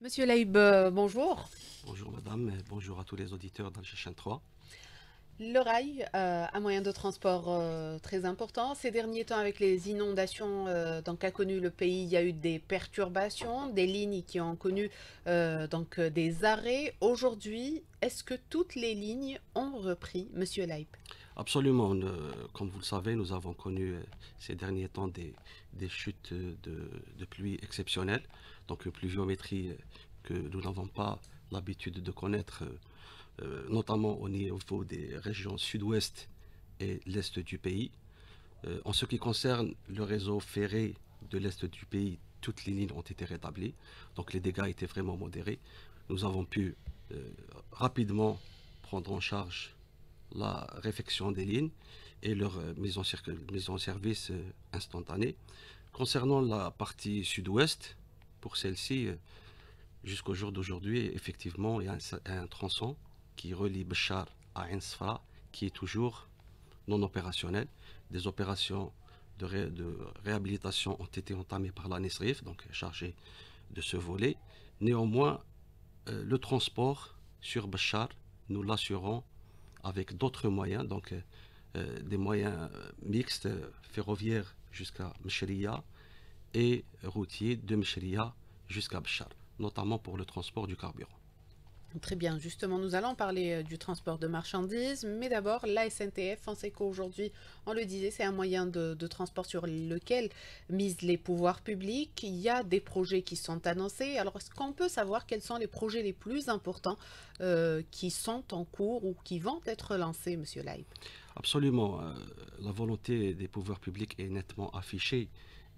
Monsieur Leib, euh, bonjour. Bonjour madame, bonjour à tous les auditeurs le la 3. Le rail, euh, un moyen de transport euh, très important. Ces derniers temps, avec les inondations donc, qu'a connu le pays, il y a eu des perturbations, des lignes qui ont connu donc, des arrêts. Aujourd'hui, est-ce que toutes les lignes ont repris, Monsieur Leib Absolument. comme vous le savez, nous avons connu ces derniers temps des, chutes de pluie exceptionnelles donc pluviométrie euh, que nous n'avons pas l'habitude de connaître, euh, euh, notamment au niveau des régions sud-ouest et l'est du pays. en ce qui concerne le réseau ferré de l'est du pays, toutes les lignes ont été rétablies, donc les dégâts étaient vraiment modérés. Nous avons pu rapidement prendre en charge la réfection des lignes et leur mise en, mise en service instantanée. Concernant la partie sud-ouest, pour celle-ci, euh, jusqu'au jour d'aujourd'hui, effectivement, il y a un, tronçon qui relie Bachar à Ensfa qui est toujours non opérationnel. Des opérations de, réhabilitation ont été entamées par la NESRIF, donc chargée de ce volet. Néanmoins, euh, le transport sur Bachar, nous l'assurons avec d'autres moyens, donc euh, des moyens mixtes, ferroviaires jusqu'à Mcheria et routier de Mechria jusqu'à Bchar, notamment pour le transport du carburant. Très bien, justement, nous allons parler euh, du transport de marchandises, mais d'abord, la SNTF, on sait qu'aujourd'hui, on le disait, c'est un moyen de, transport sur lequel misent les pouvoirs publics. Il y a des projets qui sont annoncés. Alors, est-ce qu'on peut savoir quels sont les projets les plus importants euh, qui sont en cours ou qui vont être lancés, Monsieur Leib Absolument. Euh, la volonté des pouvoirs publics est nettement affichée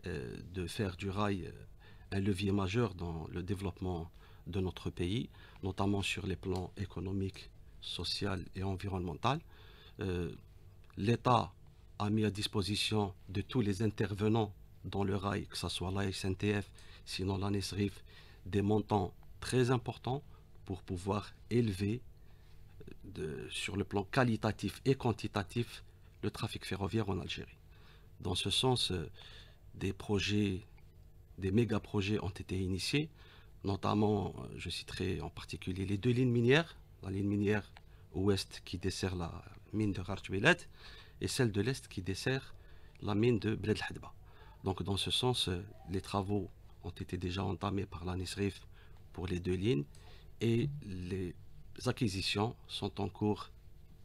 euh, de faire du rail euh, un levier majeur dans le développement de notre pays, notamment sur les plans économiques, social et environnemental. Euh, L'État a mis à disposition de tous les intervenants dans le rail, que ce soit la SNTF, sinon la des montants très importants pour pouvoir élever sur le plan qualitatif et quantitatif le trafic ferroviaire en Algérie. Dans ce sens, des projets, des méga-projets ont été initiés, notamment, euh, je citerai en particulier les deux lignes minières, la ligne minière ouest qui dessert la mine de Khartouilat et celle de l'est qui dessert la mine de Bled Donc dans ce sens, euh, les travaux ont été déjà entamés par la Nisrif pour les deux lignes et les acquisitions sont en cours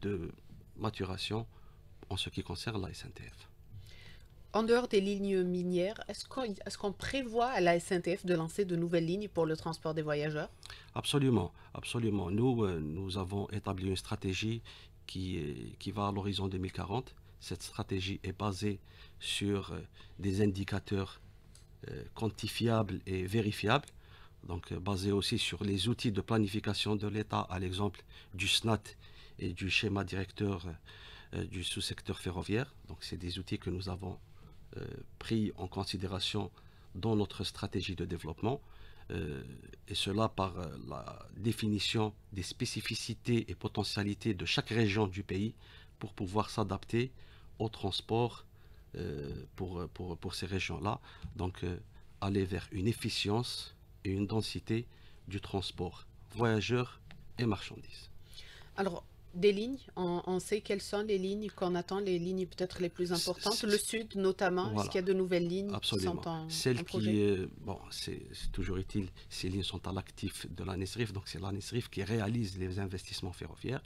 de maturation en ce qui concerne la SNTF en dehors des lignes minières, est-ce qu'on prévoit à la SNTF de lancer de nouvelles lignes pour le transport des voyageurs Absolument, absolument. Nous, euh, nous avons établi une stratégie qui, qui va à l'horizon 2040. Cette stratégie est basée sur euh, des indicateurs euh, quantifiables et vérifiables, donc basée aussi sur les outils de planification de l'État, à l'exemple du SNAT et du schéma directeur du sous-secteur ferroviaire. Donc c'est des outils que nous avons euh, pris en considération dans notre stratégie de développement, euh, et cela par euh, la définition des spécificités et potentialités de chaque région du pays pour pouvoir s'adapter au transport pour, pour, pour, ces régions-là. Donc, aller vers une efficience et une densité du transport voyageurs et marchandises. Alors, des lignes. On, sait quelles sont les lignes qu'on attend, les lignes peut-être les plus importantes. Le sud notamment, ce qu'il y a de nouvelles lignes Qui sont en, Celles qui, bon, c'est toujours utile, ces lignes sont à l'actif de l'ANESRIF, donc c'est l'ANESRIF qui réalise les investissements ferroviaires.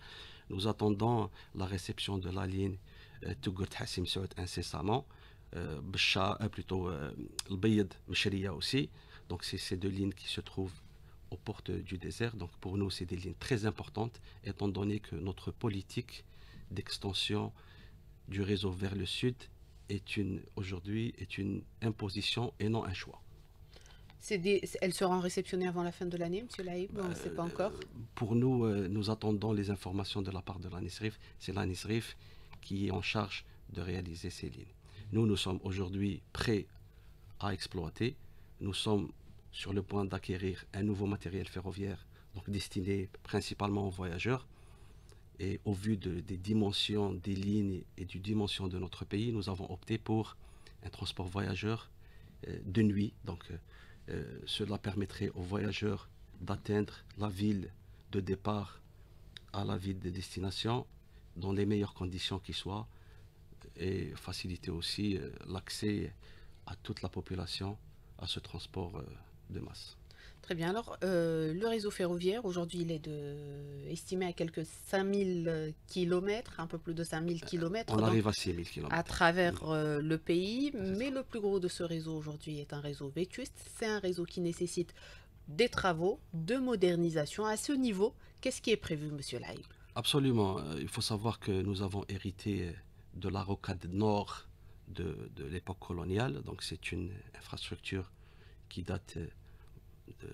Nous attendons la réception de la ligne euh, Hassim Saoud incessamment, euh, euh plutôt euh, aussi. Donc c'est ces deux lignes qui se trouvent aux portes du désert. Donc pour nous, c'est des lignes très importantes, étant donné que notre politique d'extension du réseau vers le sud est une aujourd'hui est une imposition et non un choix. Des, elle seront réceptionnées avant la fin de l'année, M. Laïb On ne pas euh, encore Pour nous, euh, nous attendons les informations de la part de l'ANISRIF. C'est l'ANISRIF qui est en charge de réaliser ces lignes. Nous, nous sommes aujourd'hui prêts à exploiter. Nous sommes sur le point d'acquérir un nouveau matériel ferroviaire, donc destiné principalement aux voyageurs. Et au vu des dimensions des lignes et du dimension de notre pays, nous avons opté pour un transport voyageur euh, de nuit. Donc, euh, euh, cela permettrait aux voyageurs d'atteindre la ville de départ à la ville de destination dans les meilleures conditions qui soient et faciliter aussi l'accès à toute la population à ce transport de masse. Très bien. Alors, euh, le réseau ferroviaire, aujourd'hui, il est de, estimé à quelques 5000 euh, km, un peu plus de 5000 euh, km. On arrive à 6000 km. À travers mm. le pays. Mais le plus gros de ce réseau aujourd'hui est un réseau vétuste. C'est un réseau qui nécessite des travaux, de modernisation. À ce niveau, qu'est-ce qui est prévu, Monsieur Laïb Absolument. Il faut savoir que nous avons hérité de la rocade nord de, de l'époque coloniale. Donc, c'est une infrastructure qui date euh,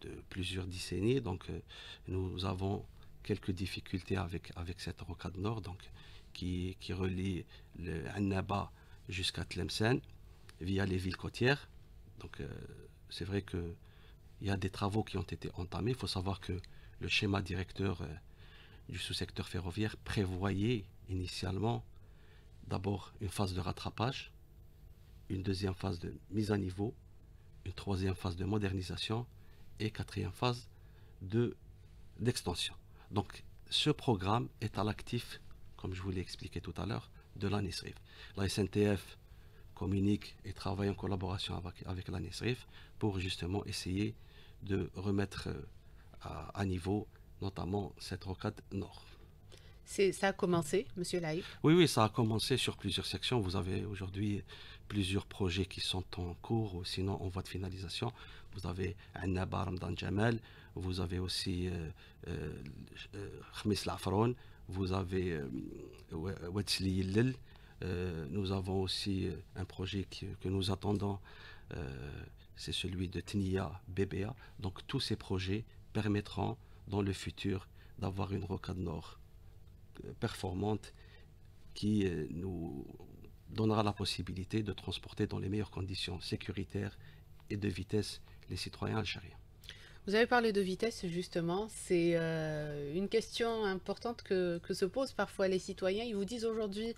de, plusieurs décennies. Donc, euh, nous avons quelques difficultés avec, avec cette rocade nord donc, qui, relie le Annaba jusqu'à Tlemcen via les villes côtières. Donc, euh, c'est vrai qu'il y a des travaux qui ont été entamés. Il faut savoir que le schéma directeur du sous-secteur ferroviaire prévoyait initialement d'abord une phase de rattrapage une deuxième phase de mise à niveau, une troisième phase de modernisation et quatrième phase d'extension. Donc ce programme est à l'actif, comme je vous l'ai expliqué tout à l'heure, de l'ANISRIF. La SNTF communique et travaille en collaboration avec, avec pour justement essayer de remettre euh, à niveau notamment cette rocade nord. Ça a commencé, Monsieur Laïf Oui, oui, ça a commencé sur plusieurs sections. Vous avez aujourd'hui plusieurs projets qui sont en cours ou sinon en voie de finalisation. Vous avez Annaba Ramdan Jamal, vous avez aussi euh, euh, euh vous avez euh, Wetzli euh, nous avons aussi un projet que nous attendons, c'est celui de Tnia BBA. Donc tous ces projets permettront dans le futur d'avoir une rocade nord performante qui euh, nous donnera la possibilité de transporter dans les meilleures conditions sécuritaires et de vitesse les citoyens algériens. Vous avez parlé de vitesse justement, c'est euh, une question importante que, se posent parfois les citoyens. Ils vous disent aujourd'hui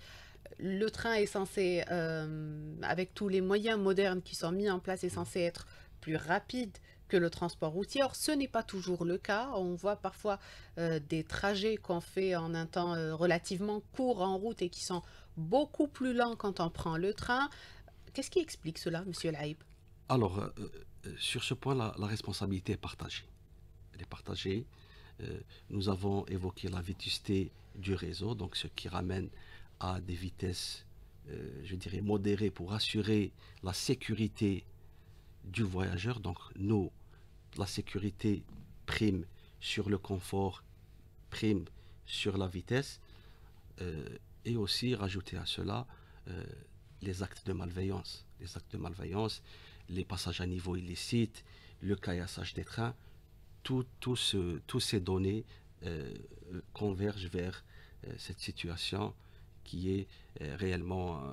le train est censé, euh, avec tous les moyens modernes qui sont mis en place, est censé être plus rapide que le transport routier. Or, ce n'est pas toujours le cas. On voit parfois euh, des trajets qu'on fait en un temps euh, relativement court en route et qui sont beaucoup plus lents quand on prend le train. Qu'est-ce qui explique cela, Monsieur Laïb Alors, euh, sur ce point, la, la responsabilité est partagée. Elle est partagée. nous avons évoqué la vétusté du réseau, donc ce qui ramène à des vitesses, je dirais, modérées pour assurer la sécurité du voyageur. Donc, nous, la sécurité prime sur le confort, prime sur la vitesse, euh, et aussi rajouter à cela euh, les actes de malveillance. Les actes de malveillance, les passages à niveau illicite le caillassage des trains, tout, tout ce, tous ces données euh, convergent vers cette situation qui est réellement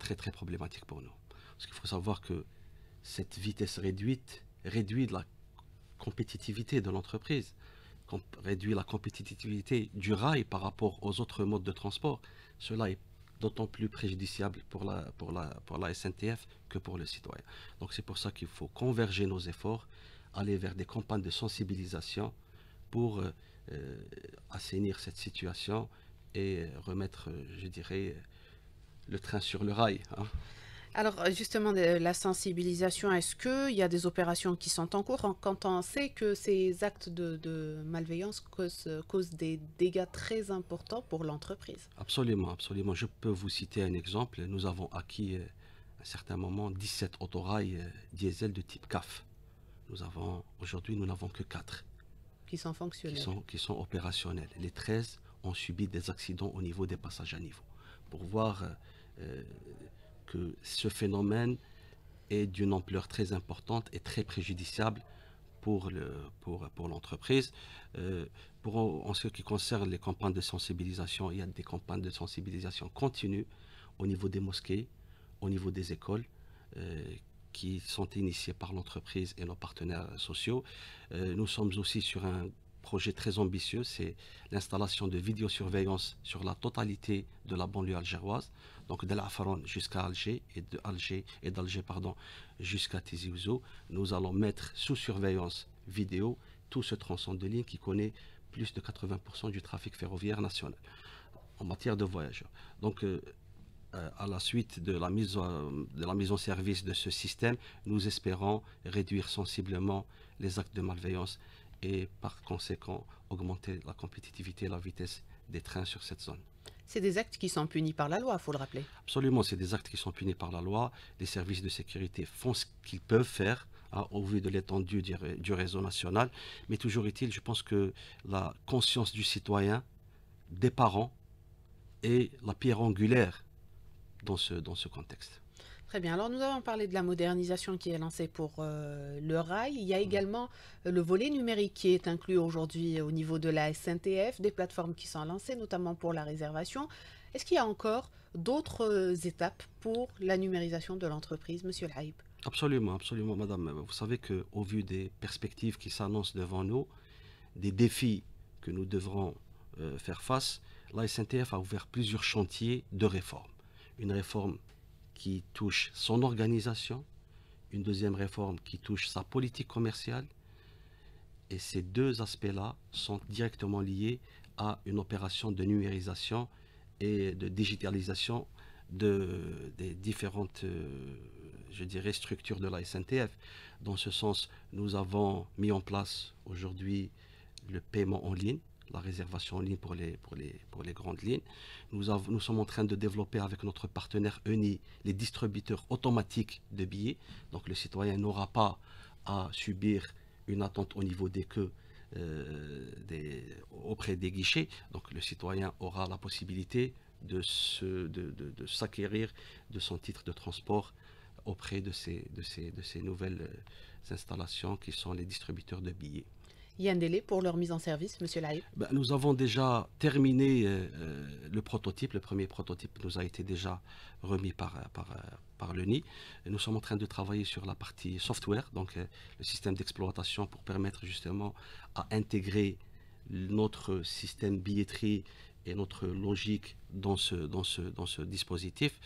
très très problématique pour nous. Parce qu'il faut savoir que cette vitesse réduite réduit la compétitivité de l'entreprise, réduit la compétitivité du rail par rapport aux autres modes de transport. Cela est d'autant plus préjudiciable pour la, SNTF que pour le citoyen. Donc c'est pour ça qu'il faut converger nos efforts, aller vers des campagnes de sensibilisation pour euh, euh, assainir cette situation et remettre, euh, je dirais, le train sur le rail. Hein. Alors euh, justement, la sensibilisation, est-ce qu'il y a des opérations qui sont en cours quand on sait que ces actes de, malveillance causent, des dégâts très importants pour l'entreprise Absolument, absolument. Je peux vous citer un exemple. Nous avons acquis euh, à un certain moment 17 autorails euh, diesel de type CAF. Nous avons aujourd'hui, nous n'avons que 4. Qui sont fonctionnels. Qui sont, opérationnels. Les 13 ont subi des accidents au niveau des passages à niveau. Pour voir que ce phénomène est d'une ampleur très importante et très préjudiciable pour l'entreprise. Euh, pour, en ce qui concerne les campagnes de sensibilisation, il y a des campagnes de sensibilisation continues au niveau des mosquées, au niveau des écoles, euh, qui sont initiées par l'entreprise et nos partenaires sociaux. Euh, nous sommes aussi sur un projet très ambitieux, c'est l'installation de vidéosurveillance sur la totalité de la banlieue algéroise donc de l'Afaron jusqu'à Alger et de et d'Alger pardon jusqu'à Tizi nous allons mettre sous surveillance vidéo tout ce tronçon de ligne qui connaît plus de 80% du trafic ferroviaire national en matière de voyageurs. Donc euh, euh, à la suite de la mise en service de ce système, nous espérons réduire sensiblement les actes de malveillance et par conséquent augmenter la compétitivité et la vitesse des trains sur cette zone. C'est des actes qui sont punis par la loi, il faut le rappeler. Absolument, c'est des actes qui sont punis par la loi. Les services de sécurité font ce qu'ils peuvent faire hein, au vu de l'étendue du, réseau national. Mais toujours est-il, je pense que la conscience du citoyen, des parents, est la pierre angulaire dans ce, dans ce contexte. Très bien. Alors nous avons parlé de la modernisation qui est lancée pour euh, le rail. Il y a mhm. également euh, le volet numérique qui est inclus aujourd'hui au niveau de la SNTF, des plateformes qui sont lancées, notamment pour la réservation. Est-ce qu'il y a encore d'autres euh, étapes pour la numérisation de l'entreprise, Monsieur Laïb Absolument, absolument, Madame. Vous savez que au vu des perspectives qui s'annoncent devant nous, des défis que nous devrons faire face, la SNTF a ouvert plusieurs chantiers de réforme. Une réforme qui touche son organisation, une deuxième réforme qui touche sa politique commerciale. Et ces deux aspects-là sont directement liés à une opération de numérisation et de digitalisation de, des différentes, euh, je dirais, structures de la SNTF. Dans ce sens, nous avons mis en place aujourd'hui le paiement en ligne la réservation en ligne pour les, grandes lignes. Nous, sommes en train de développer avec notre partenaire UNI les distributeurs automatiques de billets. Donc le citoyen n'aura pas à subir une attente au niveau des queues euh, auprès des guichets. Donc le citoyen aura la possibilité de s'acquérir de, son titre de transport auprès de ces nouvelles euh, installations qui sont les distributeurs de billets. Il y a un délai pour leur mise en service, Monsieur Lai. Ben, nous avons déjà terminé euh, euh, le prototype. Le premier prototype nous a été déjà remis par, euh, par, par Nous sommes en train de travailler sur la partie software, donc le système d'exploitation pour permettre justement à intégrer notre système billetterie et notre logique dans ce, dispositif.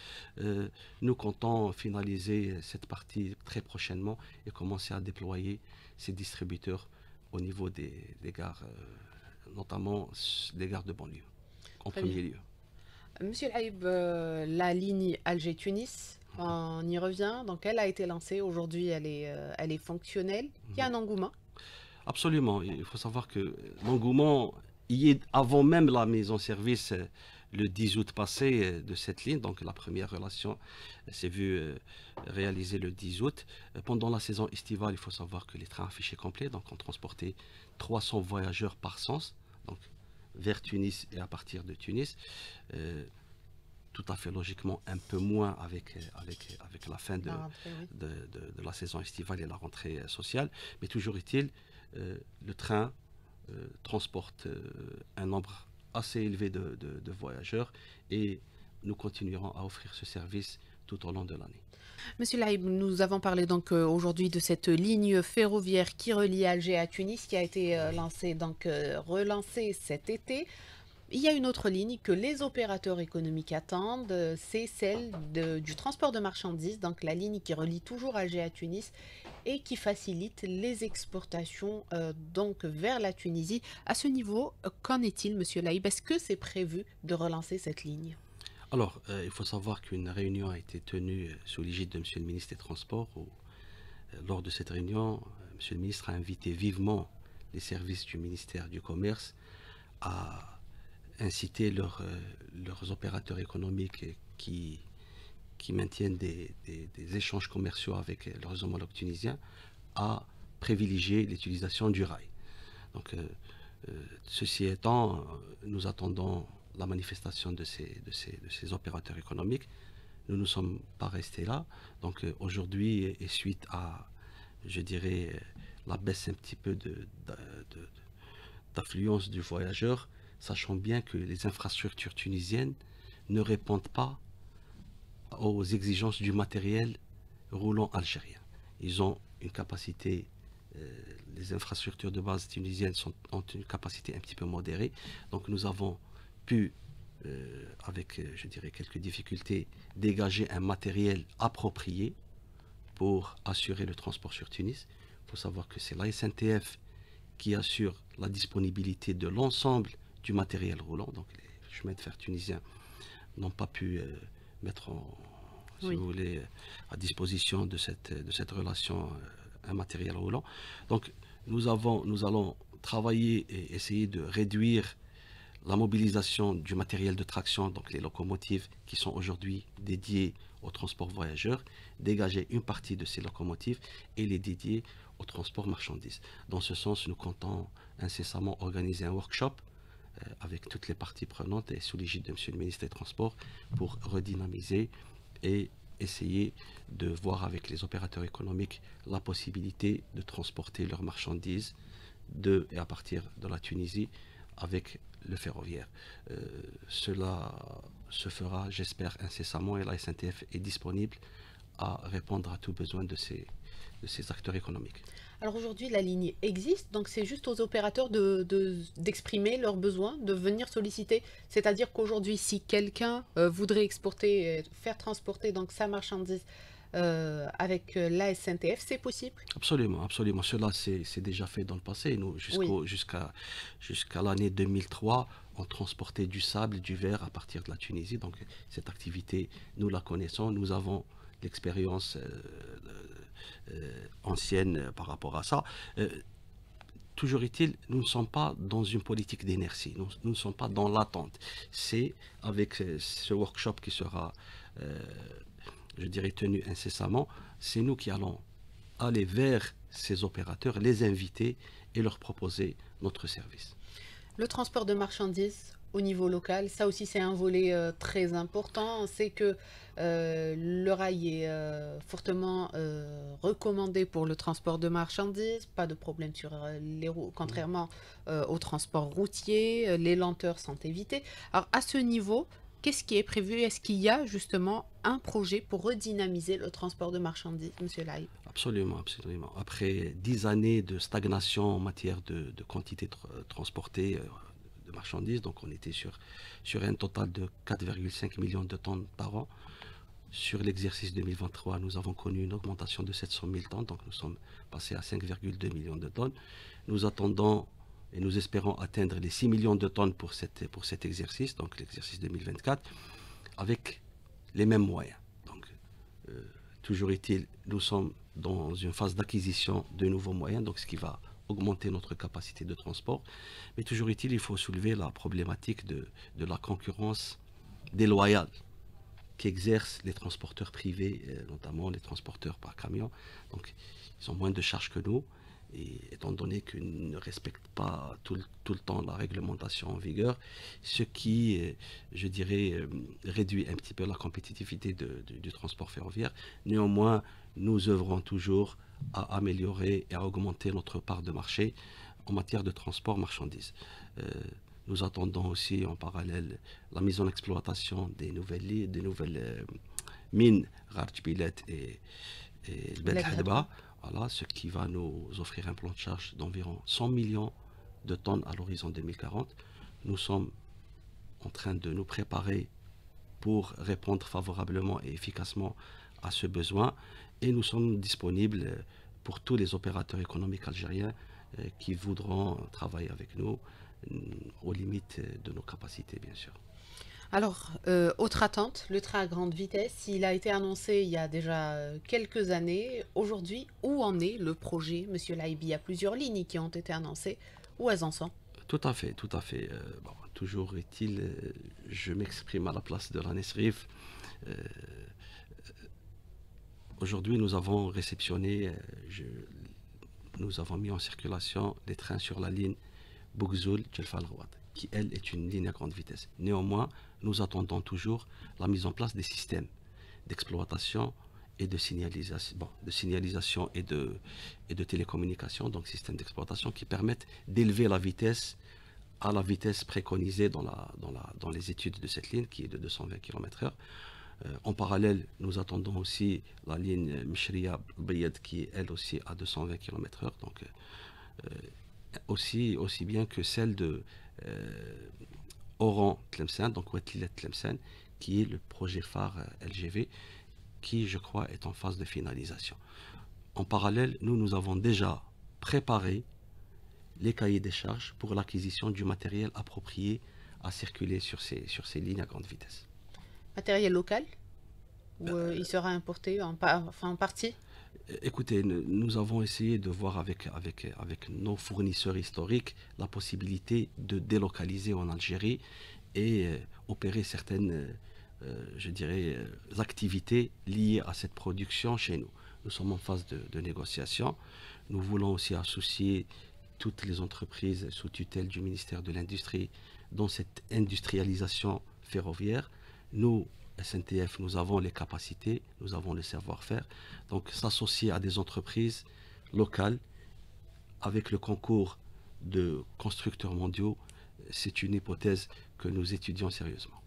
nous comptons finaliser cette partie très prochainement et commencer à déployer ces distributeurs au niveau des, des gares, euh, notamment des gares de banlieue, en premier lieu. Monsieur Laïb, euh, la ligne Alger-Tunis, mhm. on y revient. Donc, elle a été lancée. Aujourd'hui, elle est, euh, elle est fonctionnelle. Il y a un mhm. engouement. Absolument. Il faut savoir que l'engouement y est avant même la mise en service le 10 août passé euh, de cette ligne. Donc la première relation euh, s'est vue euh, réalisée le 10 août. Pendant la saison estivale, il faut savoir que les trains affichés complets, donc on transportait 300 voyageurs par sens, donc vers Tunis et à partir de Tunis. tout à fait logiquement un peu moins avec, avec, avec la fin de la, de, la saison estivale et la rentrée sociale. Mais toujours est-il, le train transporte un nombre assez élevé de, voyageurs et nous continuerons à offrir ce service tout au long de l'année. Monsieur Laïb, nous avons parlé donc euh, aujourd'hui de cette ligne ferroviaire qui relie Alger à Tunis qui a été euh, lancée, donc euh, relancée cet été. Il y a une autre ligne que les opérateurs économiques attendent, euh, c'est celle du transport de marchandises, donc la ligne qui relie toujours Alger à Tunis et qui facilite les exportations euh, donc vers la Tunisie. À ce niveau, qu'en est-il, Monsieur Laïb Est-ce que c'est prévu de relancer cette ligne Alors, euh, il faut savoir qu'une réunion a été tenue sous l'égide de Monsieur le ministre des Transports. lors de cette réunion, Monsieur le ministre a invité vivement les services du ministère du Commerce à inciter euh, leurs opérateurs économiques qui, qui maintiennent des, échanges commerciaux avec leurs homologues tunisiens à privilégier l'utilisation du rail. Donc, euh, euh, ceci étant, nous attendons la manifestation de ces, ces, opérateurs économiques. Nous ne sommes pas restés là. Donc aujourd'hui, et suite à, je dirais, la baisse un petit peu d'affluence de, du voyageur, sachant bien que les infrastructures tunisiennes ne répondent pas aux exigences du matériel roulant algérien. Ils ont une capacité, euh, les infrastructures de base tunisiennes ont une capacité un petit peu modérée, donc nous avons pu, euh, avec euh, je dirais quelques difficultés, dégager un matériel approprié pour assurer le transport sur Tunis. Il faut savoir que c'est la SNTF qui assure la disponibilité de l'ensemble du matériel roulant. Donc les chemins de fer tunisiens n'ont pas pu euh, mettre, en, si vous voulez, euh, à disposition de cette, de cette relation euh, un matériel roulant. Donc nous, avons, nous allons travailler et essayer de réduire la mobilisation du matériel de traction, donc les locomotives qui sont aujourd'hui dédiées au transport voyageurs, dégager une partie de ces locomotives et les dédier au transport marchandises. Dans ce sens, nous comptons incessamment organiser un workshop euh, avec toutes les parties prenantes et sous l'égide de M. le ministre des Transports pour redynamiser et essayer de voir avec les opérateurs économiques la possibilité de transporter leurs marchandises de et à partir de la Tunisie avec le ferroviaire. Euh, cela se fera, j'espère, incessamment et la SNTF est disponible à répondre à tout besoin de de ces acteurs économiques. Alors aujourd'hui, la ligne existe, donc c'est juste aux opérateurs d'exprimer de, d'exprimer leurs besoins, de venir solliciter. C'est-à-dire qu'aujourd'hui, si quelqu'un euh, voudrait exporter, euh, faire transporter donc sa marchandise euh, avec la SNTF, c'est possible Absolument, absolument. Cela, c'est déjà fait dans le passé. Nous, jusqu'à jusqu'à l'année 2003, on transportait du sable du verre à partir de la Tunisie. Donc, cette activité, nous la connaissons. Nous avons l'expérience euh, ancienne euh, par rapport à ça. Euh, toujours est-il, nous ne sommes pas dans une politique d'inertie, nous, nous, ne sommes pas dans l'attente. C'est avec ce workshop qui sera, je dirais, tenu incessamment, c'est nous qui allons aller vers ces opérateurs, les inviter et leur proposer notre service. Le transport de marchandises au niveau local. Ça aussi, c'est un volet euh, très important. C'est que euh, le rail est euh, fortement recommandé pour le transport de marchandises. Pas de problème sur les routes, contrairement au transport routier. les lenteurs sont évitées. Alors, à ce niveau, qu'est-ce qui est prévu Est-ce qu'il y a justement un projet pour redynamiser le transport de marchandises, Monsieur Laïb Absolument, absolument. Après dix années de stagnation en matière de, quantité transportée, marchandises. Donc on était sur, un total de 4,5 millions de tonnes par an. Sur l'exercice 2023, nous avons connu une augmentation de 700 000 tonnes, donc nous sommes passés à 5,2 millions de tonnes. Nous attendons et nous espérons atteindre les 6 millions de tonnes pour, cet exercice, donc l'exercice 2024, avec les mêmes moyens. Donc, euh, toujours est-il, nous sommes dans une phase d'acquisition de nouveaux moyens, donc ce qui va augmenter notre capacité de transport. Mais toujours est-il, il faut soulever la problématique de, la concurrence déloyale qu'exercent les transporteurs privés, euh, notamment les transporteurs par camion. Donc, ils ont moins de charges que nous. Et étant donné qu'ils ne respectent pas tout, le temps la réglementation en vigueur, ce qui, euh, je dirais, euh, réduit un petit peu la compétitivité du transport ferroviaire. Néanmoins, nous œuvrons toujours à améliorer et à augmenter notre part de marché en matière de transport marchandises. Euh, nous attendons aussi en parallèle la mise en exploitation des nouvelles, lignes, des nouvelles euh, mines Rajpilet et, et voilà, ce qui va nous offrir un plan de charge d'environ 100 millions de tonnes à l'horizon 2040. Nous sommes en train de nous préparer pour répondre favorablement et efficacement à ce besoin et nous sommes disponibles euh, pour tous les opérateurs économiques algériens euh, qui voudront travailler avec nous euh, aux limites de nos capacités, bien sûr. Alors, autre attente, le train à grande vitesse, il a été annoncé il y a déjà quelques années. Aujourd'hui, où en est le projet, Monsieur Laibi Il y a plusieurs lignes qui ont été annoncées. Où elles en sont Tout à fait, tout à fait. toujours est-il, je m'exprime à la place de la Nesrif. Aujourd'hui, nous avons réceptionné, euh, nous avons mis en circulation les trains sur la ligne bougzoul djelfal qui, elle, est une ligne à grande vitesse. Néanmoins, nous attendons toujours la mise en place des systèmes d'exploitation et de signalisation, de signalisation et de, et télécommunication, donc systèmes d'exploitation qui permettent d'élever la vitesse à la vitesse préconisée dans, dans les études de cette ligne, qui est de 220 km/h. Euh, en parallèle, nous attendons aussi la ligne Mishriya-Bayed qui elle aussi à 220 km/h, donc euh, euh, aussi, aussi bien que celle de Oran-Tlemcen, donc Wetlilet-Tlemcen, qui est le projet phare LGV qui, je crois, est en phase de finalisation. En parallèle, nous, nous avons déjà préparé les cahiers des charges pour l'acquisition du matériel approprié à circuler sur ces, sur ces lignes à grande vitesse matériel local Ou ben, euh, il euh, sera importé en, partie Écoutez, nous avons essayé de voir avec, avec, avec nos fournisseurs historiques la possibilité de délocaliser en Algérie et euh, opérer certaines, je dirais, activités liées à cette production chez nous. Nous sommes en phase de négociation. Nous voulons aussi associer toutes les entreprises sous tutelle du ministère de l'Industrie dans cette industrialisation ferroviaire nous, SNTF, nous avons les capacités, nous avons le savoir-faire. Donc s'associer à des entreprises locales avec le concours de constructeurs mondiaux, c'est une hypothèse que nous étudions sérieusement.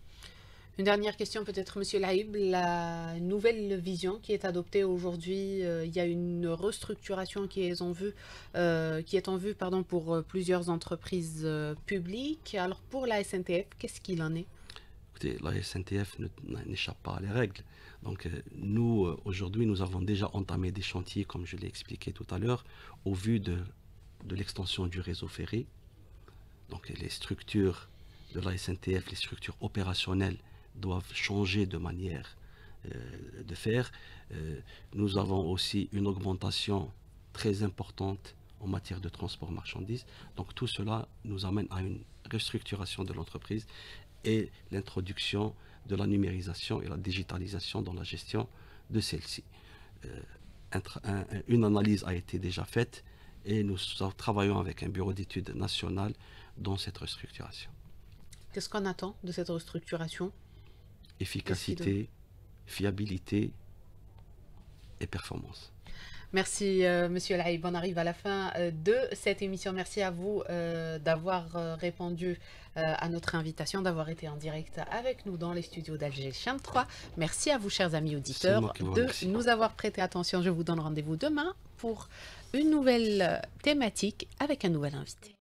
Une dernière question peut-être, Monsieur Laïb. La nouvelle vision qui est adoptée aujourd'hui, euh, il y a une restructuration qui est en vue, euh, pardon, pour euh, plusieurs entreprises publiques. Alors pour la SNTF, qu'est-ce qu'il en est la SNTF n'échappe pas à les règles. Donc euh, nous, euh, aujourd'hui, nous avons déjà entamé des chantiers, comme je l'ai expliqué tout à l'heure, au vu de, de l'extension du réseau ferré. Donc les structures de la SNTF, les structures opérationnelles doivent changer de manière euh, de faire. nous avons aussi une augmentation très importante en matière de transport marchandises. Donc tout cela nous amène à une restructuration de l'entreprise et l'introduction de la numérisation et la digitalisation dans la gestion de celle-ci. Euh, une analyse a été déjà faite et nous travaillons avec un bureau d'études national dans cette restructuration. Qu'est-ce qu'on attend de cette restructuration Efficacité, fiabilité et performance. Merci, euh, Monsieur Laïb. On arrive à la fin euh, de cette émission. Merci à vous euh, d'avoir répondu à notre invitation, d'avoir été en direct avec nous dans les studios d'Alger Chien 3. Merci à vous, chers amis auditeurs, de nous avoir prêté attention. Je vous donne rendez-vous demain pour une nouvelle thématique avec un nouvel invité.